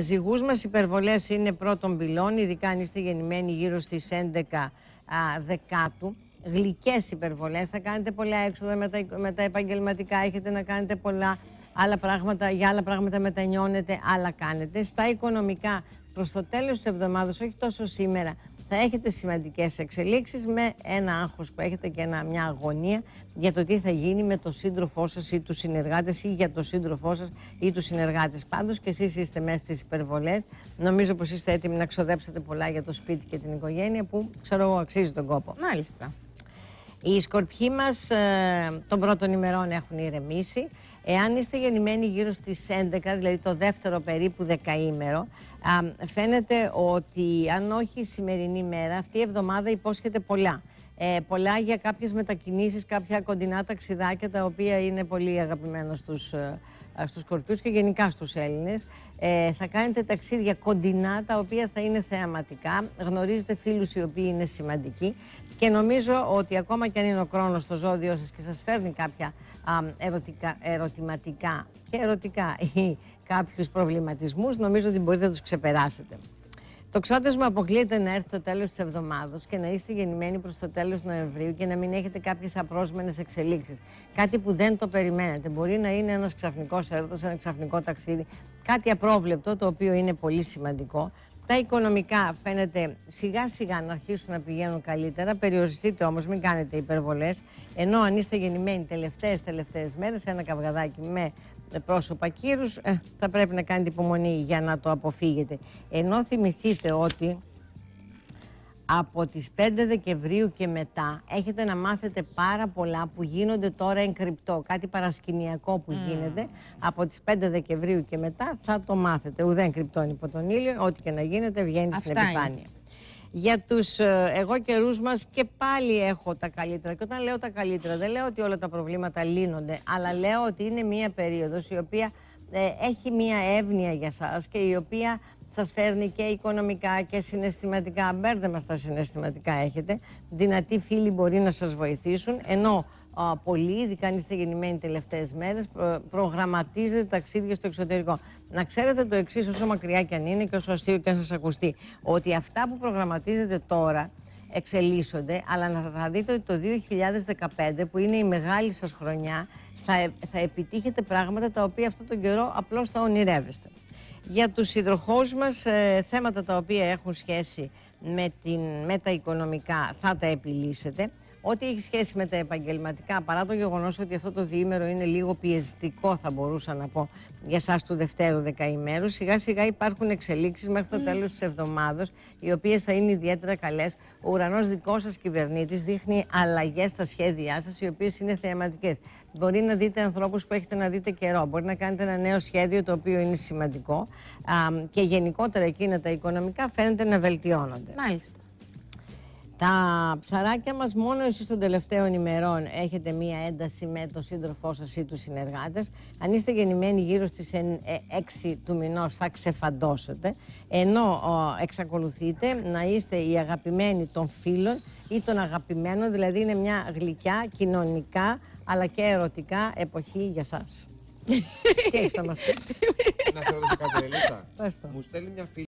ζυγούς μας υπερβολές είναι πρώτον πυλών, ειδικά αν είστε γεννημένοι γύρω στις 11 δεκάτου. Γλυκές υπερβολές, θα κάνετε πολλά έξοδα με τα, με τα επαγγελματικά, έχετε να κάνετε πολλά άλλα πράγματα, για άλλα πράγματα μετανιώνετε, άλλα κάνετε. Στα οικονομικά προς το τέλος της εβδομάδας, όχι τόσο σήμερα, θα έχετε σημαντικές εξελίξεις με ένα άγχος που έχετε και ένα, μια αγωνία για το τι θα γίνει με το σύντροφό σας ή τους συνεργάτες ή για το σύντροφό σας ή τους συνεργάτες. Πάντως και εσείς είστε μέσα στις υπερβολές. Νομίζω πως είστε έτοιμοι να ξοδέψετε πολλά για το σπίτι και την οικογένεια που ξέρω εγώ αξίζει τον κόπο. Μάλιστα. Οι σκορπιοί μας ε, των πρώτων ημερών έχουν ηρεμήσει. Εάν είστε γεννημένοι γύρω στις 11, δηλαδή το δεύτερο περίπου δεκαήμερο, φαίνεται ότι αν όχι η σημερινή μέρα, αυτή η εβδομάδα υπόσχεται πολλά. Ε, πολλά για κάποιες μετακινήσεις, κάποια κοντινά ταξιδάκια τα οποία είναι πολύ αγαπημένα στους, ε, ε, στους και γενικά στους Έλληνες. Ε, θα κάνετε ταξίδια κοντινά τα οποία θα είναι θεαματικά, γνωρίζετε φίλους οι οποίοι είναι σημαντικοί και νομίζω ότι ακόμα και αν είναι ο χρόνος στο ζώδιό σας και σας φέρνει κάποια ερωτηματικά και ερωτικά κάποιους προβληματισμούς, νομίζω ότι μπορείτε να τους ξεπεράσετε. Το μου αποκλείεται να έρθει το τέλος της εβδομάδα και να είστε γεννημένοι προς το τέλος Νοεμβρίου και να μην έχετε κάποιες απρόσμενες εξελίξεις. Κάτι που δεν το περιμένετε. Μπορεί να είναι ένας ξαφνικός έρωτο, ένα ξαφνικό ταξίδι, κάτι απρόβλεπτο το οποίο είναι πολύ σημαντικό. Τα οικονομικά φαίνεται σιγά σιγά να αρχίσουν να πηγαίνουν καλύτερα. Περιοριστείτε όμως, μην κάνετε υπερβολές. Ενώ αν είστε γεννημένοι τελευταίες τελευταίες μέρες, ένα καυγαδάκι με πρόσωπα κύρους, ε, θα πρέπει να κάνετε υπομονή για να το αποφύγετε. Ενώ θυμηθείτε ότι από τις 5 Δεκεμβρίου και μετά έχετε να μάθετε πάρα πολλά που γίνονται τώρα κρυπτό. κάτι παρασκηνιακό που γίνεται. Από τις 5 Δεκεμβρίου και μετά θα το μάθετε. Ουδέν κρυπτών υπό τον ήλιο, ό,τι και να γίνεται βγαίνει στην επιφάνεια για τους ε, εγώ καιρούς μας και πάλι έχω τα καλύτερα. Και όταν λέω τα καλύτερα δεν λέω ότι όλα τα προβλήματα λύνονται, αλλά λέω ότι είναι μία περίοδος η οποία ε, έχει μία εύνοια για σας και η οποία σας φέρνει και οικονομικά και συναισθηματικά. Μπέρδε μα τα συναισθηματικά έχετε. Δυνατοί φίλοι μπορεί να σας βοηθήσουν, ενώ πολύ, ειδικά αν είστε γεννημένοι τελευταίες μέρες, προγραμματίζετε ταξίδια στο εξωτερικό. Να ξέρετε το εξής, όσο μακριά και αν είναι και όσο αστείο και αν σας ακουστεί, ότι αυτά που προγραμματίζετε τώρα εξελίσσονται, αλλά να θα δείτε ότι το 2015, που είναι η μεγάλη σας χρονιά, θα, θα επιτύχετε πράγματα τα οποία αυτόν τον καιρό απλώς θα ονειρεύεστε. Για τους συντροχού μας ε, θέματα τα οποία έχουν σχέση με, την, με τα οικονομικά θα τα επιλύσετε. Ό,τι έχει σχέση με τα επαγγελματικά, παρά το γεγονός ότι αυτό το διήμερο είναι λίγο πιεστικό, θα μπορούσα να πω για εσά του Δευτέρου δεκαημέρου, σιγά σιγά υπάρχουν εξελίξεις μέχρι το τέλος της εβδομάδα, οι οποίες θα είναι ιδιαίτερα καλές. Ο ουρανός δικός σας κυβερνήτης δείχνει αλλαγές στα σχέδιά σας, οι οποίες είναι θεαματικές. Μπορεί να δείτε ανθρώπους που έχετε να δείτε καιρό, μπορεί να κάνετε ένα νέο σχέδιο το οποίο είναι σημαντικό και γενικότερα εκείνα τα οικονομικά φαίνεται να βελτιώνονται. Μάλιστα. Τα ψαράκια μας μόνο εσείς των τελευταίων ημερών έχετε μία ένταση με τον σύντροφό σας ή τους συνεργάτες. Αν είστε γεννημένοι γύρω στις 6 ε, του μηνός θα ξεφαντώσετε, ενώ εξακολουθείτε να είστε οι αγαπημένοι των φίλων ή των αγαπημένων, δηλαδή είναι μια γλυκιά κοινωνικά αλλά και ερωτικά εποχή για σας. Τι έχεις μας Να σε ρωτήσω κάτι, Μου στέλνει μια φίλη.